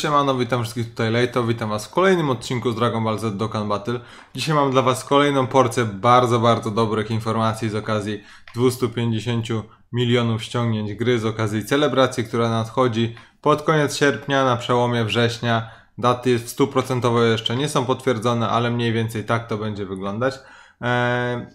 Siemano, witam wszystkich tutaj Lejto, witam was w kolejnym odcinku z Dragon Ball Z Dokkan Battle. Dzisiaj mam dla was kolejną porcję bardzo, bardzo dobrych informacji z okazji 250 milionów ściągnięć gry, z okazji celebracji, która nadchodzi pod koniec sierpnia, na przełomie września. Daty stuprocentowo jeszcze nie są potwierdzone, ale mniej więcej tak to będzie wyglądać. Eee,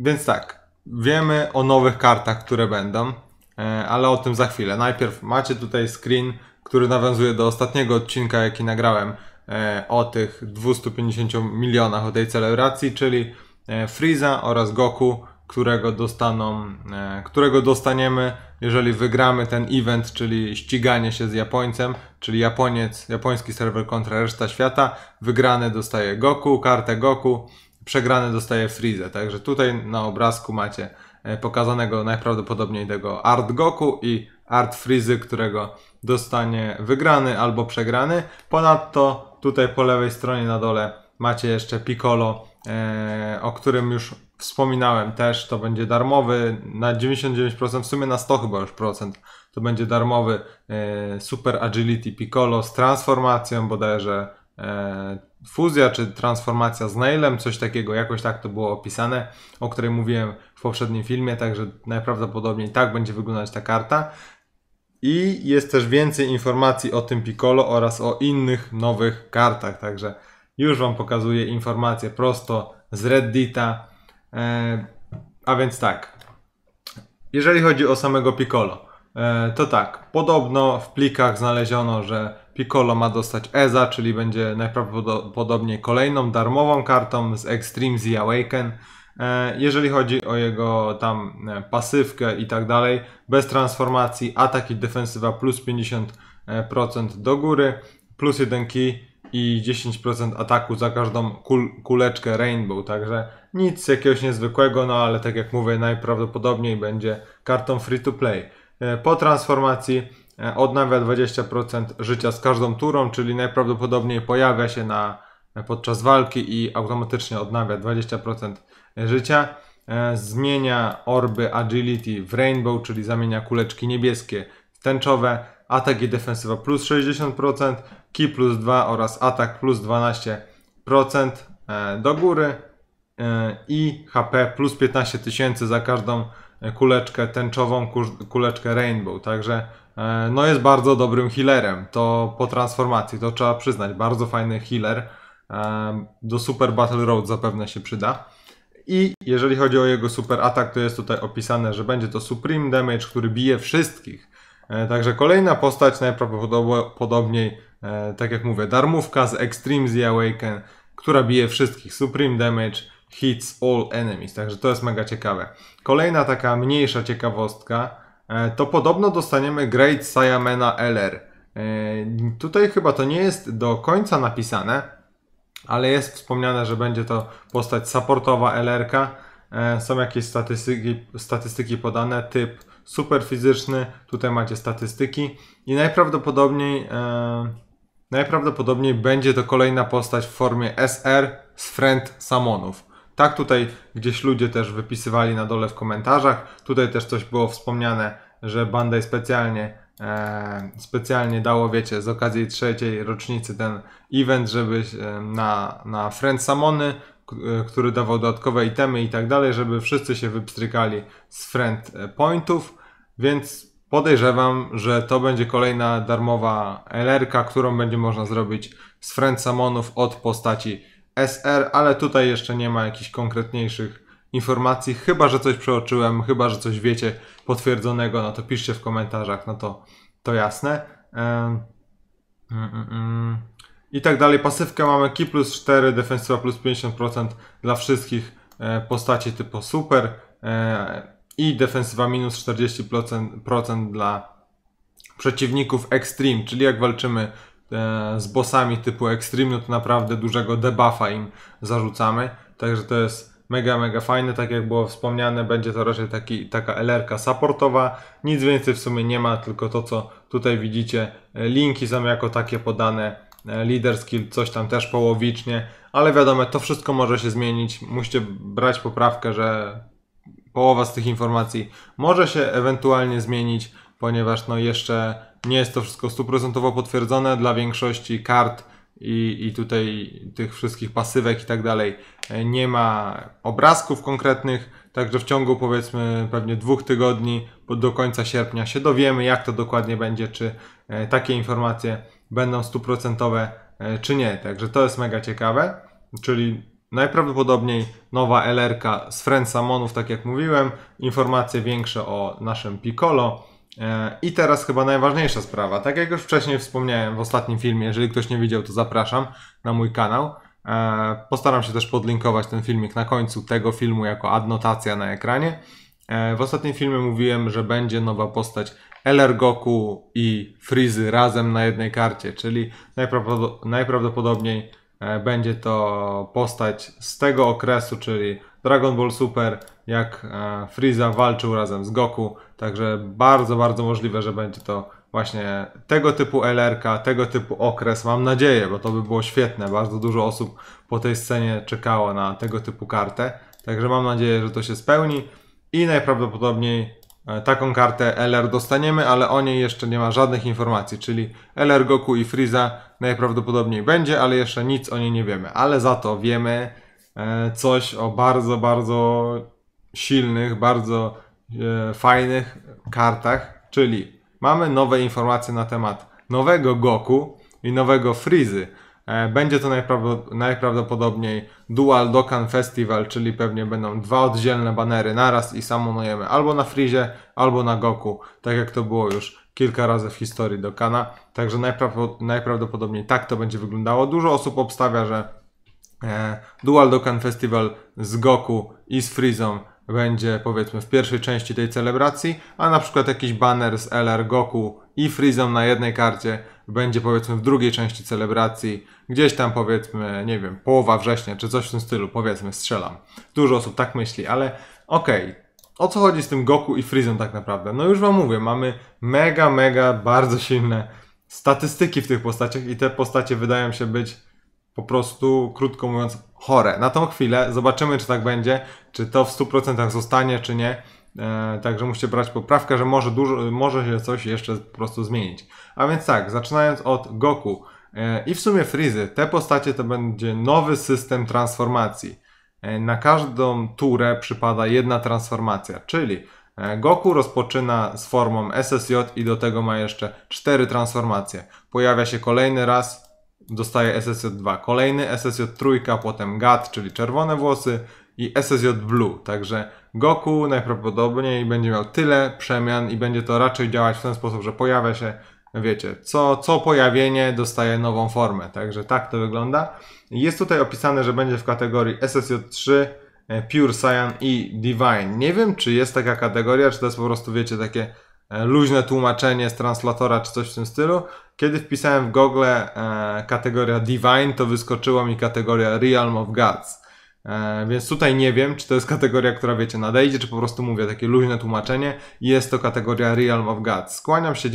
więc tak, wiemy o nowych kartach, które będą, e, ale o tym za chwilę. Najpierw macie tutaj screen który nawiązuje do ostatniego odcinka, jaki nagrałem e, o tych 250 milionach, o tej celebracji, czyli e, Freeza oraz Goku, którego dostaną, e, którego dostaniemy, jeżeli wygramy ten event, czyli ściganie się z Japońcem, czyli Japoniec, japoński serwer kontra reszta świata, wygrany dostaje Goku, kartę Goku, przegrany dostaje Freeze. Także tutaj na obrazku macie pokazanego najprawdopodobniej tego Art Goku i Art Frizy, którego dostanie wygrany albo przegrany. Ponadto tutaj po lewej stronie na dole macie jeszcze Piccolo, e, o którym już wspominałem też, to będzie darmowy na 99%, w sumie na 100 chyba już procent, to będzie darmowy e, Super Agility Piccolo z transformacją bodajże E, fuzja czy transformacja z Nailem, coś takiego, jakoś tak to było opisane, o której mówiłem w poprzednim filmie, także najprawdopodobniej tak będzie wyglądać ta karta. I jest też więcej informacji o tym Piccolo oraz o innych nowych kartach, także już Wam pokazuję informacje prosto z Reddita. E, a więc tak, jeżeli chodzi o samego Piccolo, e, to tak, podobno w plikach znaleziono, że Piccolo ma dostać EZA, czyli będzie najprawdopodobniej kolejną darmową kartą z Extreme Z Awaken. E, jeżeli chodzi o jego tam e, pasywkę i tak dalej, bez transformacji, atak i defensywa plus 50% e, do góry, plus 1 key i 10% ataku za każdą kul kuleczkę Rainbow, także nic jakiegoś niezwykłego, no ale tak jak mówię, najprawdopodobniej będzie kartą free to play. Po transformacji E, odnawia 20% życia z każdą turą, czyli najprawdopodobniej pojawia się na, podczas walki i automatycznie odnawia 20% e, życia. E, zmienia orby agility w rainbow, czyli zamienia kuleczki niebieskie w tęczowe. Atak i defensywa plus 60%, ki plus 2 oraz atak plus 12% do góry i HP plus 15 tysięcy za każdą kuleczkę tęczową, kuleczkę rainbow. Także E, no jest bardzo dobrym healerem. To po transformacji, to trzeba przyznać. Bardzo fajny healer. E, do Super Battle Road zapewne się przyda. I jeżeli chodzi o jego super atak, to jest tutaj opisane, że będzie to Supreme Damage, który bije wszystkich. E, także kolejna postać najprawdopodobniej, tak jak mówię, darmówka z Extreme The Awaken, która bije wszystkich. Supreme Damage hits all enemies, także to jest mega ciekawe. Kolejna taka mniejsza ciekawostka, E, to podobno dostaniemy Great Siamena LR. E, tutaj chyba to nie jest do końca napisane, ale jest wspomniane, że będzie to postać supportowa LR-ka. E, są jakieś statystyki, statystyki podane, typ super fizyczny, tutaj macie statystyki i najprawdopodobniej, najprawdopodobniej będzie to kolejna postać w formie SR z Friend Samonów. Tak tutaj gdzieś ludzie też wypisywali na dole w komentarzach. Tutaj też coś było wspomniane że Bandai specjalnie e, specjalnie dało, wiecie, z okazji trzeciej rocznicy ten event, żeby e, na, na Friend Samony, e, który dawał dodatkowe itemy i tak dalej, żeby wszyscy się wypstrykali z Friend Pointów, więc podejrzewam, że to będzie kolejna darmowa LR-ka, którą będzie można zrobić z Friend Samonów od postaci SR, ale tutaj jeszcze nie ma jakichś konkretniejszych informacji, chyba że coś przeoczyłem, chyba że coś wiecie potwierdzonego, no to piszcie w komentarzach, no to, to jasne. Mm, mm, mm. I tak dalej. Pasywkę mamy Ki plus 4, defensywa plus 50% dla wszystkich e, postaci typu super e, i defensywa minus 40% dla przeciwników extreme, czyli jak walczymy e, z bossami typu extreme, no to naprawdę dużego debuffa im zarzucamy. Także to jest mega, mega fajny, tak jak było wspomniane, będzie to raczej taki, taka LR-ka supportowa, nic więcej w sumie nie ma, tylko to co tutaj widzicie, e, linki są jako takie podane, e, leader skill, coś tam też połowicznie, ale wiadomo, to wszystko może się zmienić, musicie brać poprawkę, że połowa z tych informacji może się ewentualnie zmienić, ponieważ no jeszcze nie jest to wszystko stuprocentowo potwierdzone, dla większości kart i, i tutaj tych wszystkich pasywek i tak dalej e, nie ma obrazków konkretnych, także w ciągu powiedzmy pewnie dwóch tygodni bo do końca sierpnia się dowiemy jak to dokładnie będzie, czy e, takie informacje będą stuprocentowe e, czy nie, także to jest mega ciekawe, czyli najprawdopodobniej nowa LRK z Friend Samonów, tak jak mówiłem, informacje większe o naszym Piccolo, E, I teraz chyba najważniejsza sprawa. Tak jak już wcześniej wspomniałem w ostatnim filmie, jeżeli ktoś nie widział, to zapraszam na mój kanał. E, postaram się też podlinkować ten filmik na końcu tego filmu jako adnotacja na ekranie. E, w ostatnim filmie mówiłem, że będzie nowa postać Elergoku i Frizy razem na jednej karcie, czyli najprawdopodobniej będzie to postać z tego okresu, czyli Dragon Ball Super, jak e, Freeza walczył razem z Goku, także bardzo, bardzo możliwe, że będzie to właśnie tego typu LR-ka, tego typu okres, mam nadzieję, bo to by było świetne, bardzo dużo osób po tej scenie czekało na tego typu kartę, także mam nadzieję, że to się spełni i najprawdopodobniej e, taką kartę LR dostaniemy, ale o niej jeszcze nie ma żadnych informacji, czyli LR Goku i Freeza najprawdopodobniej będzie, ale jeszcze nic o niej nie wiemy, ale za to wiemy e, coś o bardzo, bardzo silnych, bardzo e, fajnych kartach, czyli mamy nowe informacje na temat nowego Goku i nowego Freezy. E, będzie to najprawdopodobniej Dual Dokkan Festival, czyli pewnie będą dwa oddzielne banery naraz i samonujemy albo na Freezie, albo na Goku, tak jak to było już kilka razy w historii Dokana. Także najprawdopodobniej tak to będzie wyglądało. Dużo osób obstawia, że e, Dual Dokkan Festival z Goku i z Freezą będzie powiedzmy w pierwszej części tej celebracji, a na przykład jakiś banner z LR Goku i Freezą na jednej karcie będzie powiedzmy w drugiej części celebracji, gdzieś tam powiedzmy, nie wiem, połowa września czy coś w tym stylu, powiedzmy, strzelam. Dużo osób tak myśli, ale okej, okay. o co chodzi z tym Goku i Freezą tak naprawdę? No już wam mówię, mamy mega, mega, bardzo silne statystyki w tych postaciach i te postacie wydają się być po prostu, krótko mówiąc, chore. Na tą chwilę zobaczymy, czy tak będzie, czy to w 100% zostanie, czy nie. E, także musicie brać poprawkę, że może, dużo, może się coś jeszcze po prostu zmienić. A więc tak, zaczynając od Goku e, i w sumie Frizy, te postacie to będzie nowy system transformacji. E, na każdą turę przypada jedna transformacja, czyli e, Goku rozpoczyna z formą SSJ i do tego ma jeszcze cztery transformacje. Pojawia się kolejny raz, dostaje SSJ2. Kolejny SSJ3, potem GAT, czyli czerwone włosy i SSJ Blue. Także Goku najprawdopodobniej będzie miał tyle przemian i będzie to raczej działać w ten sposób, że pojawia się, wiecie, co, co pojawienie dostaje nową formę. Także tak to wygląda. Jest tutaj opisane, że będzie w kategorii SSJ3, e, Pure Saiyan i Divine. Nie wiem, czy jest taka kategoria, czy to jest po prostu, wiecie, takie E, luźne tłumaczenie z translatora czy coś w tym stylu. Kiedy wpisałem w Google e, kategoria Divine, to wyskoczyła mi kategoria Realm of Gods. E, więc tutaj nie wiem, czy to jest kategoria, która wiecie, nadejdzie, czy po prostu mówię takie luźne tłumaczenie. Jest to kategoria Realm of Gods. Skłaniam się,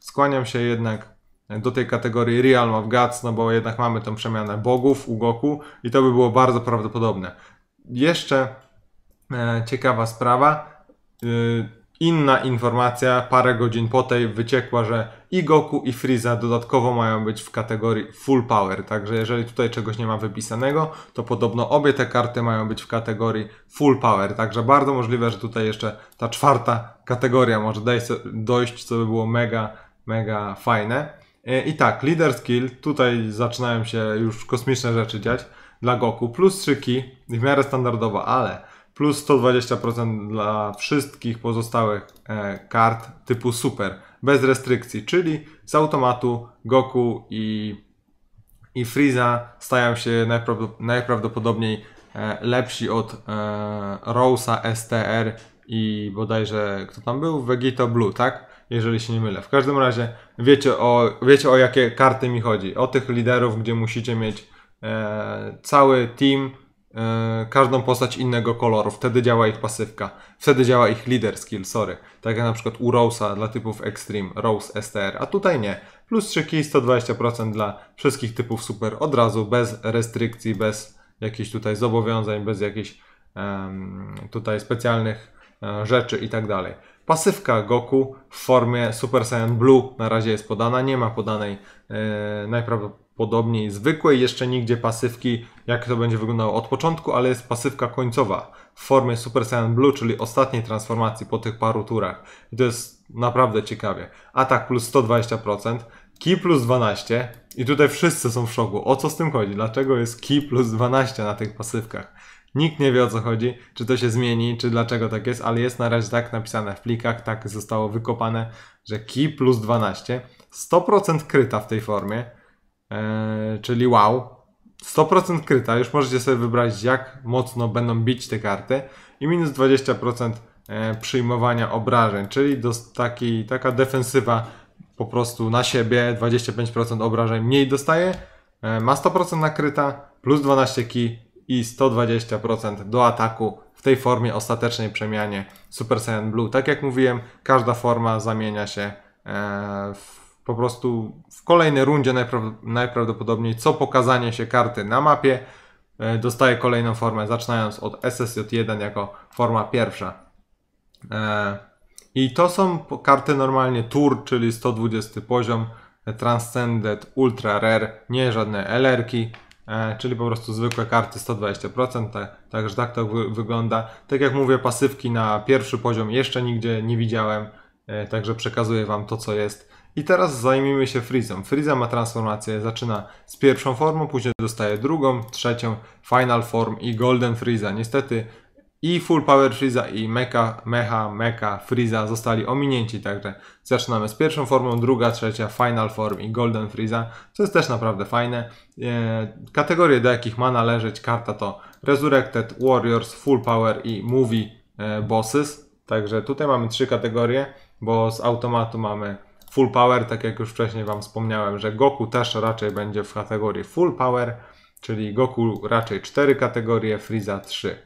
skłaniam się jednak do tej kategorii Realm of Gods, no bo jednak mamy tą przemianę bogów u Goku i to by było bardzo prawdopodobne. Jeszcze e, ciekawa sprawa. Y, Inna informacja parę godzin po tej wyciekła, że i Goku i Freeza dodatkowo mają być w kategorii Full Power. Także jeżeli tutaj czegoś nie ma wypisanego, to podobno obie te karty mają być w kategorii Full Power. Także bardzo możliwe, że tutaj jeszcze ta czwarta kategoria może dojść, co by było mega, mega fajne. E, I tak, Leader Skill, tutaj zaczynają się już kosmiczne rzeczy dziać dla Goku. Plus 3 ki, w miarę standardowa, ale plus 120% dla wszystkich pozostałych e, kart typu super, bez restrykcji, czyli z automatu Goku i, i Freeza stają się najprawdopodobniej e, lepsi od e, Rosa, STR i bodajże, kto tam był? Vegito Blue, tak? jeżeli się nie mylę. W każdym razie wiecie o, wiecie o jakie karty mi chodzi. O tych liderów, gdzie musicie mieć e, cały team E, każdą postać innego koloru. Wtedy działa ich pasywka. Wtedy działa ich leader skill, sorry. Tak jak na przykład u Rose'a dla typów Extreme, Rose STR, a tutaj nie. Plus 3 key, 120% dla wszystkich typów super od razu, bez restrykcji, bez jakichś tutaj zobowiązań, bez jakichś um, tutaj specjalnych um, rzeczy i tak dalej. Pasywka Goku w formie Super Saiyan Blue na razie jest podana, nie ma podanej yy, najprawdopodobniej podobnie zwykłej jeszcze nigdzie pasywki, jak to będzie wyglądało od początku, ale jest pasywka końcowa w formie Super Saiyan Blue, czyli ostatniej transformacji po tych paru turach. I to jest naprawdę ciekawie. Atak plus 120%, Ki plus 12 i tutaj wszyscy są w szoku. O co z tym chodzi? Dlaczego jest Ki plus 12 na tych pasywkach? Nikt nie wie o co chodzi, czy to się zmieni, czy dlaczego tak jest, ale jest na razie tak napisane w plikach, tak zostało wykopane, że Ki plus 12, 100% kryta w tej formie, E, czyli wow. 100% kryta, już możecie sobie wybrać jak mocno będą bić te karty i minus 20% e, przyjmowania obrażeń, czyli taki, taka defensywa po prostu na siebie, 25% obrażeń mniej dostaje, e, ma 100% nakryta, plus 12 ki i 120% do ataku w tej formie ostatecznej przemianie Super Saiyan Blue. Tak jak mówiłem, każda forma zamienia się w po prostu w kolejnej rundzie najprawdopodobniej co pokazanie się karty na mapie e, dostaje kolejną formę, zaczynając od SSJ1 jako forma pierwsza. E, I to są karty normalnie Tour, czyli 120 poziom, e, Transcendent, Ultra Rare, nie żadne LR-ki, czyli po prostu zwykłe karty 120%, tak, także tak to wy wygląda. Tak jak mówię, pasywki na pierwszy poziom jeszcze nigdzie nie widziałem, także przekazuję Wam to, co jest i teraz zajmijmy się Freezą. Freeza ma transformację, zaczyna z pierwszą formą, później dostaje drugą, trzecią, Final Form i Golden Freeza. Niestety i Full Power Freeza i Mecha, Mecha, Mecha Freeza zostali ominięci, także zaczynamy z pierwszą formą, druga, trzecia, Final Form i Golden Freeza, co jest też naprawdę fajne. E, kategorie, do jakich ma należeć karta to Resurrected, Warriors, Full Power i Movie e, Bosses, także tutaj mamy trzy kategorie, bo z automatu mamy full power, tak jak już wcześniej Wam wspomniałem, że Goku też raczej będzie w kategorii full power, czyli Goku raczej 4 kategorie, Freeza 3.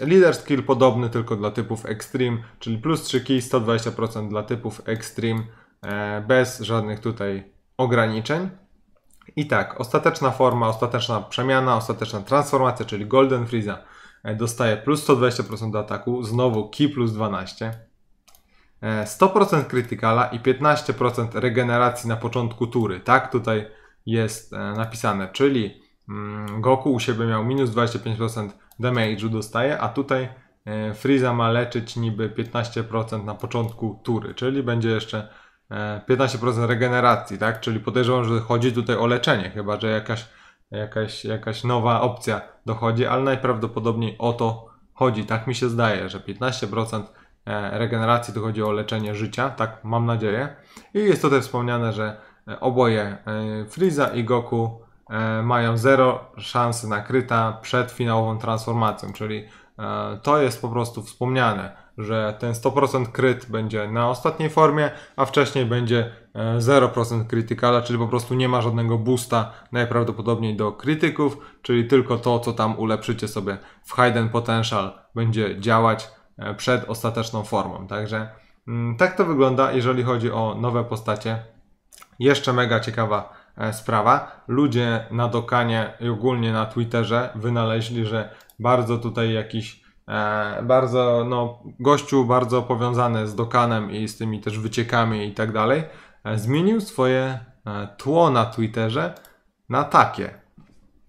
Leader skill podobny tylko dla typów Extreme, czyli plus 3 key, 120% dla typów Extreme, e, bez żadnych tutaj ograniczeń. I tak, ostateczna forma, ostateczna przemiana, ostateczna transformacja, czyli Golden Freeza e, dostaje plus 120% do ataku, znowu key plus 12 100% krytykala i 15% regeneracji na początku tury. Tak tutaj jest e, napisane, czyli mm, Goku u siebie miał minus 25% damage'u dostaje, a tutaj e, Freeza ma leczyć niby 15% na początku tury, czyli będzie jeszcze 15% e, regeneracji, tak? Czyli podejrzewam, że chodzi tutaj o leczenie, chyba że jakaś, jakaś, jakaś nowa opcja dochodzi, ale najprawdopodobniej o to chodzi, tak mi się zdaje, że 15% E, regeneracji, tu chodzi o leczenie życia, tak mam nadzieję. I jest tutaj wspomniane, że e, oboje e, Freeza i Goku mają zero szansy na kryta przed finałową transformacją, czyli to jest po prostu wspomniane, że ten 100% kryt będzie na ostatniej formie, a wcześniej będzie 0% krytykala, czyli po prostu nie ma żadnego boosta najprawdopodobniej do krytyków, czyli tylko to, co tam ulepszycie sobie w Hidden Potential będzie działać przed ostateczną formą. Także mm, tak to wygląda, jeżeli chodzi o nowe postacie. Jeszcze mega ciekawa e, sprawa. Ludzie na Dokanie i ogólnie na Twitterze wynaleźli, że bardzo tutaj jakiś e, bardzo, no, gościu bardzo powiązany z Dokanem i z tymi też wyciekami i tak dalej, e, zmienił swoje tło na Twitterze na takie.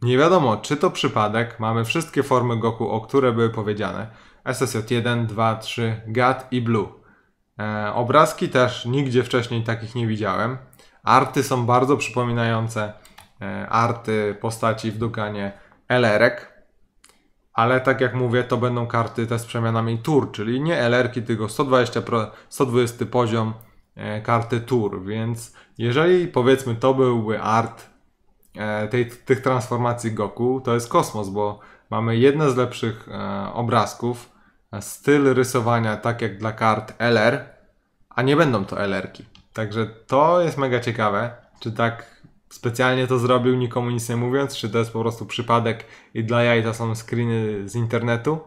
Nie wiadomo, czy to przypadek, mamy wszystkie formy Goku, o które były powiedziane SSJ1, 2, 3, GAT i Blue. E, obrazki też nigdzie wcześniej takich nie widziałem. Arty są bardzo przypominające e, arty postaci w Dukanie Elerek. Ale tak jak mówię, to będą karty te z przemianami tur, czyli nie LR-ki, tylko 120, pro, 120 poziom e, karty tur. Więc jeżeli powiedzmy to byłby art e, tej, tych transformacji Goku, to jest kosmos, bo Mamy jedne z lepszych e, obrazków, styl rysowania tak jak dla kart LR, a nie będą to LR-ki. Także to jest mega ciekawe, czy tak specjalnie to zrobił, nikomu nic nie mówiąc, czy to jest po prostu przypadek i dla jaj to są screeny z internetu.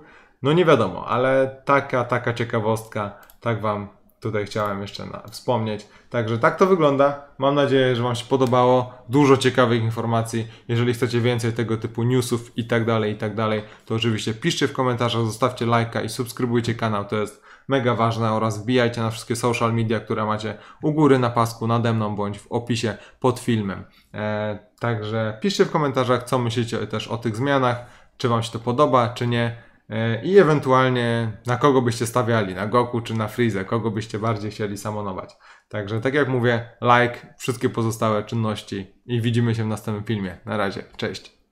No nie wiadomo, ale taka, taka ciekawostka, tak wam tutaj chciałem jeszcze na, wspomnieć. Także tak to wygląda. Mam nadzieję, że Wam się podobało. Dużo ciekawych informacji. Jeżeli chcecie więcej tego typu newsów i tak dalej, i tak dalej, to oczywiście piszcie w komentarzach, zostawcie lajka i subskrybujcie kanał. To jest mega ważne oraz wbijajcie na wszystkie social media, które macie u góry na pasku, nade mną bądź w opisie pod filmem. E, także piszcie w komentarzach, co myślicie też o tych zmianach, czy Wam się to podoba, czy nie. E, i ewentualnie na kogo byście stawiali, na Goku czy na Freeze, kogo byście bardziej chcieli samonować. Także tak jak mówię, like, wszystkie pozostałe czynności i widzimy się w następnym filmie. Na razie, cześć.